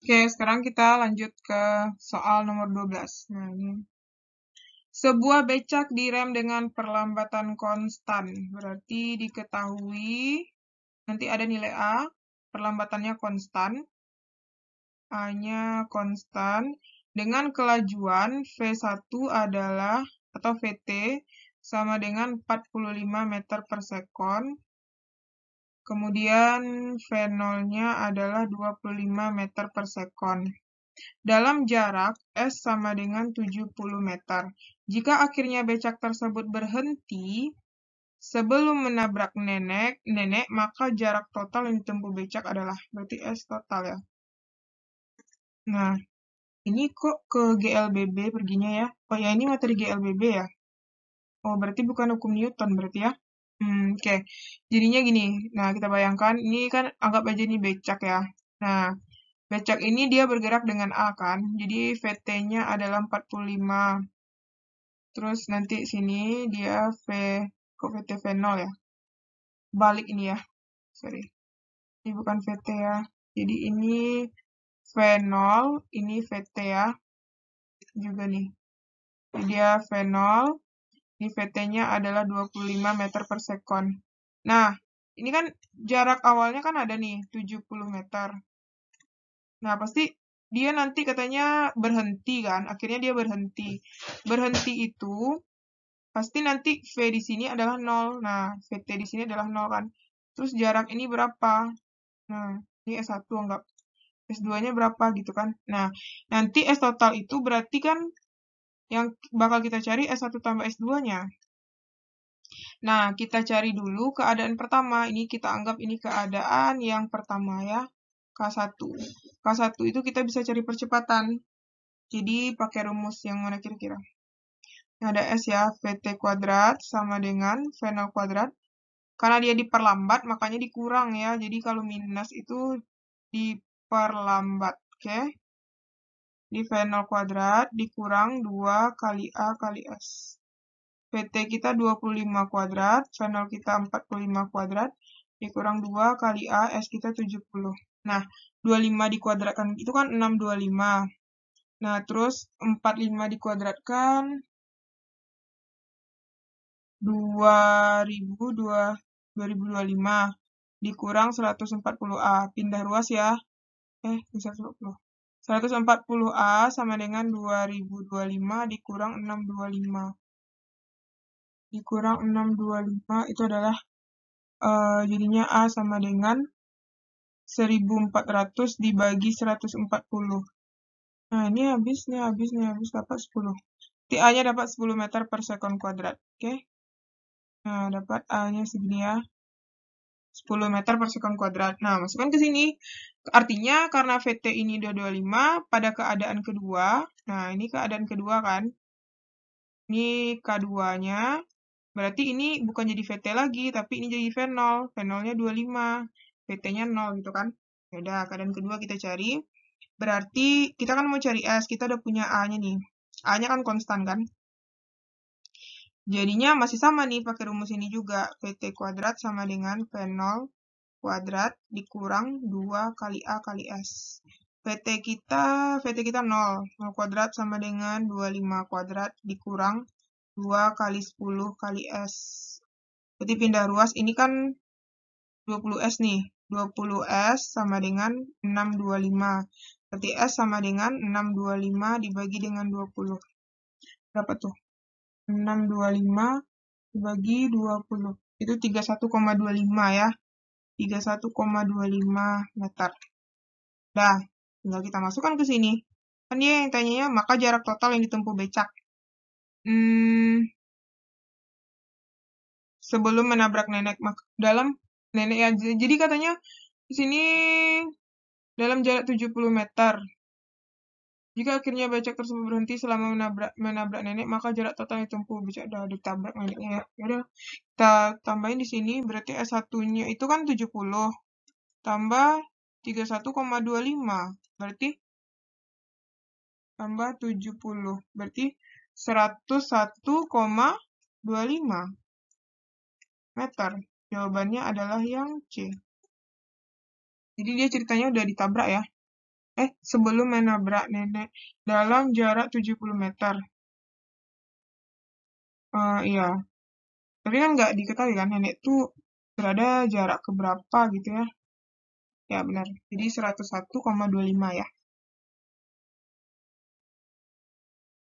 Oke, sekarang kita lanjut ke soal nomor 12. Nah, ini. Sebuah becak direm dengan perlambatan konstan. Berarti diketahui nanti ada nilai A, perlambatannya konstan. A-nya konstan. Dengan kelajuan V1 adalah, atau VT, sama dengan 45 meter per sekon. Kemudian v0-nya adalah 25 meter per sekon. Dalam jarak S sama dengan 70 meter. Jika akhirnya becak tersebut berhenti sebelum menabrak nenek, nenek maka jarak total yang ditempuh becak adalah berarti S total ya. Nah, ini kok ke GLBB perginya ya? Oh ya, ini materi GLBB ya? Oh, berarti bukan hukum Newton berarti ya? Hmm, oke. Jadinya gini, nah kita bayangkan ini kan anggap aja ini becak ya. Nah, becak ini dia bergerak dengan A kan, jadi VT-nya adalah 45. Terus nanti sini dia V, kok VT V0 ya? Balik ini ya, sorry. Ini bukan VT ya. Jadi ini V0, ini VT ya. Juga nih. Jadi dia V0, dvt-nya adalah 25 meter per sekon. Nah, ini kan jarak awalnya kan ada nih 70 meter. Nah, pasti dia nanti katanya berhenti kan, akhirnya dia berhenti. Berhenti itu pasti nanti V di sini adalah 0. Nah, VT di sini adalah 0 kan. Terus jarak ini berapa? Nah, ini S1 anggap. S2-nya berapa gitu kan. Nah, nanti S total itu berarti kan yang bakal kita cari S1 tambah S2-nya. Nah, kita cari dulu keadaan pertama. Ini kita anggap ini keadaan yang pertama ya, K1. K1 itu kita bisa cari percepatan. Jadi, pakai rumus yang mana kira-kira? Ada S ya, VT kuadrat sama dengan V 0 kuadrat. Karena dia diperlambat, makanya dikurang ya. Jadi, kalau minus itu diperlambat. Oke. Okay? di V0 kuadrat dikurang 2 kali A kali S. PT kita 25 kuadrat, V0 kita 45 kuadrat, dikurang 2 kali A, S kita 70. Nah, 25 dikuadratkan itu kan 625. Nah, terus 45 dikuadratkan 2000, 2025 dikurang 140A. Pindah ruas ya. Eh, 140. 140A sama dengan 2025 dikurang 625. Dikurang 625 itu adalah uh, jadinya A sama dengan 1400 dibagi 140. Nah, ini habis, ini habis, ini habis, dapat 10. ta A-nya dapat 10 meter per second kuadrat, oke? Okay? Nah, dapat A-nya segini ya. 10 meter per sekon kuadrat. Nah, masukkan ke sini. Artinya karena VT ini 225 pada keadaan kedua. Nah, ini keadaan kedua kan. Ini K2-nya. Berarti ini bukan jadi VT lagi, tapi ini jadi V0. V0-nya 25. VT-nya 0 gitu kan. Yaudah. keadaan kedua kita cari. Berarti kita kan mau cari S, kita udah punya A-nya nih. A-nya kan konstan kan. Jadinya masih sama nih pakai rumus ini juga. PT kuadrat sama dengan v 0 kuadrat dikurang 2 kali A kali S. PT kita, PT kita 0. 0 kuadrat sama dengan 25 kuadrat dikurang 2 kali 10 kali S. Berarti pindah ruas ini kan 20S nih. 20S sama dengan 625. Berarti S sama dengan 625 dibagi dengan 20. Berapa tuh? 625 dibagi 20. Itu 31,25 ya. 31,25 meter. Dah, tinggal kita masukkan ke sini. Kan dia yang tanyanya, maka jarak total yang ditempuh becak. Hmm, sebelum menabrak nenek dalam nenek ya. Jadi katanya di sini dalam jarak 70 meter. Jika akhirnya becak tersebut berhenti selama menabrak, menabrak nenek, maka jarak total yang ditempuh becak dah ditabrak neneknya. Ya kita tambahin di sini, berarti S1-nya itu kan 70. Tambah 31,25. Berarti tambah 70. Berarti 101,25 meter. Jawabannya adalah yang C. Jadi dia ceritanya udah ditabrak ya. Eh sebelum menabrak nenek dalam jarak 70 meter. Uh, iya. Tapi kan nggak diketahui kan nenek tuh berada jarak keberapa gitu ya. Ya benar. Jadi 101,25 ya.